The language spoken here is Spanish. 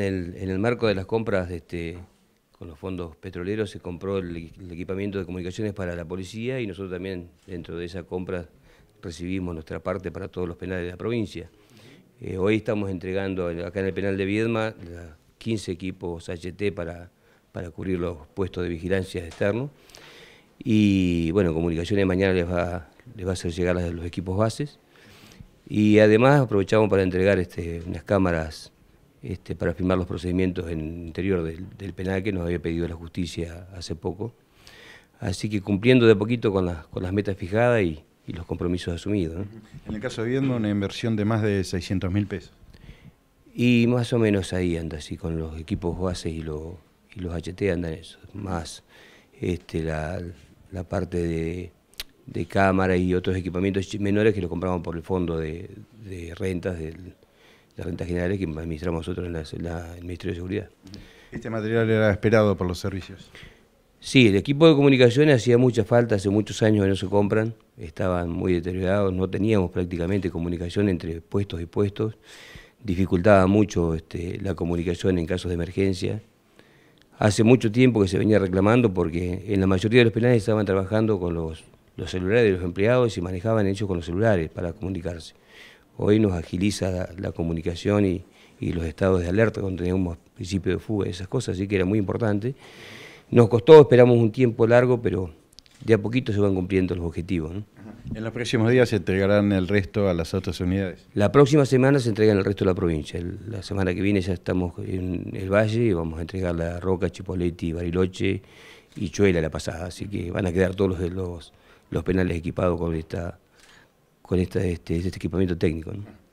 En el, marco de las compras este, con los fondos petroleros se compró el, equipamiento de comunicaciones para la policía y nosotros también dentro de esa compra recibimos nuestra parte para todos los penales de la provincia. Eh, hoy estamos entregando acá en el penal de Viedma 15 equipos HT para, para cubrir los puestos de vigilancia externos. Y bueno, comunicaciones mañana les va, les va a hacer llegar los equipos bases. Y además aprovechamos para entregar este, unas cámaras este, para firmar los procedimientos en el interior del, penal que nos había pedido la justicia hace poco. Así que cumpliendo de poquito con, las metas fijadas y, los compromisos asumidos. En el caso de Viendo, una inversión de más de 600 mil pesos. Y más o menos ahí anda, con los equipos base y, los HT andan eso, más este, la, parte de, cámara y otros equipamientos menores que lo compramos por el fondo de rentas del, las rentas generales que administramos nosotros en, el Ministerio de Seguridad. ¿Este material era esperado por los servicios? Sí, el equipo de comunicaciones hacía mucha falta, hace muchos años que no se compran, estaban muy deteriorados, no teníamos prácticamente comunicación entre puestos y puestos, dificultaba mucho este, la comunicación en casos de emergencia. Hace mucho tiempo que se venía reclamando porque en la mayoría de los penales estaban trabajando con los, los celulares de los empleados y manejaban ellos con los celulares para comunicarse hoy nos agiliza la, comunicación y, los estados de alerta cuando teníamos principio de fuga y esas cosas, así que era muy importante. Nos costó, esperamos un tiempo largo, pero de a poquito se van cumpliendo los objetivos. ¿En los próximos días se entregarán el resto a las otras unidades? La próxima semana se entregan el resto de la provincia. La semana que viene ya estamos en el Valle y vamos a entregar la Roca, Chipoleti, Bariloche y Chuela la pasada. Así que van a quedar todos los, los, los penales equipados con esta con este, este equipamiento técnico.